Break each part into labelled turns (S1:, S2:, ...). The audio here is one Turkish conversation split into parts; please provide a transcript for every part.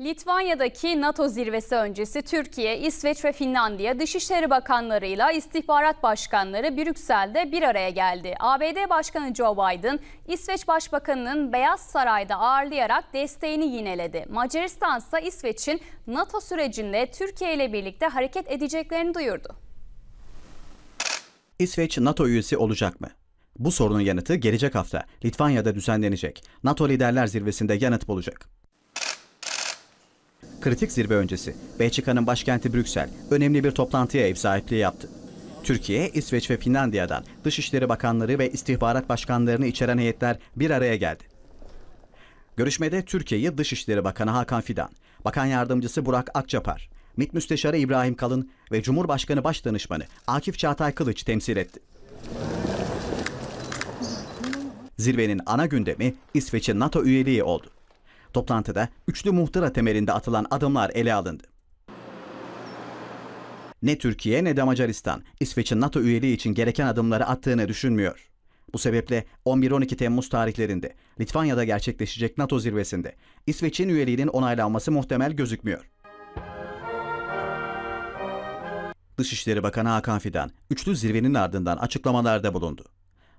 S1: Litvanya'daki NATO zirvesi öncesi Türkiye, İsveç ve Finlandiya Dışişleri Bakanlarıyla istihbarat başkanları Brüksel'de bir araya geldi. ABD Başkanı Joe Biden, İsveç Başbakanı'nın Beyaz Saray'da ağırlayarak desteğini yineledi. Macaristan ise İsveç'in NATO sürecinde Türkiye ile birlikte hareket edeceklerini duyurdu.
S2: İsveç NATO üyesi olacak mı? Bu sorunun yanıtı gelecek hafta Litvanya'da düzenlenecek NATO Liderler Zirvesi'nde yanıt bulacak. Kritik zirve öncesi Belçika'nın başkenti Brüksel önemli bir toplantıya ev sahipliği yaptı. Türkiye, İsveç ve Finlandiya'dan Dışişleri Bakanları ve istihbarat başkanlarını içeren heyetler bir araya geldi. Görüşmede Türkiye'yi Dışişleri Bakanı Hakan Fidan, Bakan Yardımcısı Burak Akçapar, MİT Müsteşarı İbrahim Kalın ve Cumhurbaşkanı Başdanışmanı Akif Çağatay Kılıç temsil etti. Zirvenin ana gündemi İsveç'in NATO üyeliği oldu. Toplantıda üçlü muhtıra temelinde atılan adımlar ele alındı. Ne Türkiye ne de Macaristan İsveç'in NATO üyeliği için gereken adımları attığını düşünmüyor. Bu sebeple 11-12 Temmuz tarihlerinde Litvanya'da gerçekleşecek NATO zirvesinde İsveç'in üyeliğinin onaylanması muhtemel gözükmüyor. Dışişleri Bakanı Hakan Fidan, üçlü zirvenin ardından açıklamalarda bulundu.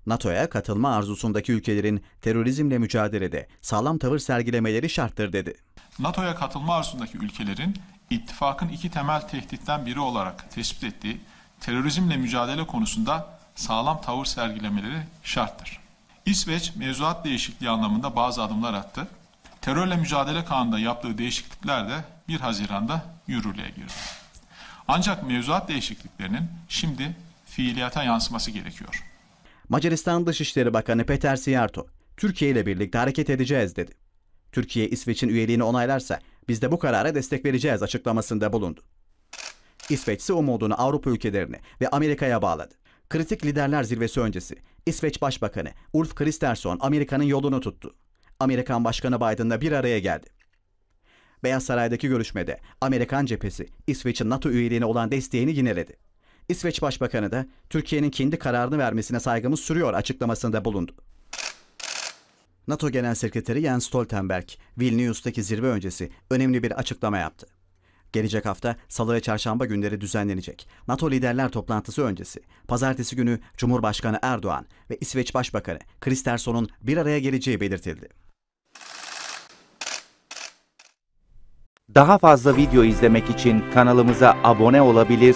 S2: NATO'ya katılma arzusundaki ülkelerin terörizmle mücadelede sağlam tavır sergilemeleri şarttır dedi.
S3: NATO'ya katılma arzusundaki ülkelerin ittifakın iki temel tehditten biri olarak tespit ettiği terörizmle mücadele konusunda sağlam tavır sergilemeleri şarttır. İsveç mevzuat değişikliği anlamında bazı adımlar attı. Terörle mücadele kanununda yaptığı değişiklikler de 1 Haziran'da yürürlüğe girdi. Ancak mevzuat değişikliklerinin şimdi fiiliyata yansıması gerekiyor.
S2: Macaristan Dışişleri Bakanı Peter Siarto, Türkiye ile birlikte hareket edeceğiz dedi. Türkiye İsveç'in üyeliğini onaylarsa biz de bu karara destek vereceğiz açıklamasında bulundu. İsveç ise umudunu Avrupa ülkelerini ve Amerika'ya bağladı. Kritik Liderler Zirvesi öncesi İsveç Başbakanı Ulf Kristersson Amerika'nın yolunu tuttu. Amerikan Başkanı Biden'la bir araya geldi. Beyaz Saray'daki görüşmede Amerikan cephesi İsveç'in NATO üyeliğine olan desteğini yineledi. İsveç Başbakanı da Türkiye'nin kendi kararını vermesine saygımız sürüyor açıklamasında bulundu. NATO Genel Sekreteri Jens Stoltenberg, Vilnius'taki zirve öncesi önemli bir açıklama yaptı. Gelecek hafta salı ve çarşamba günleri düzenlenecek NATO liderler toplantısı öncesi pazartesi günü Cumhurbaşkanı Erdoğan ve İsveç Başbakanı Kristersson'un bir araya geleceği belirtildi. Daha fazla video izlemek için kanalımıza abone olabilir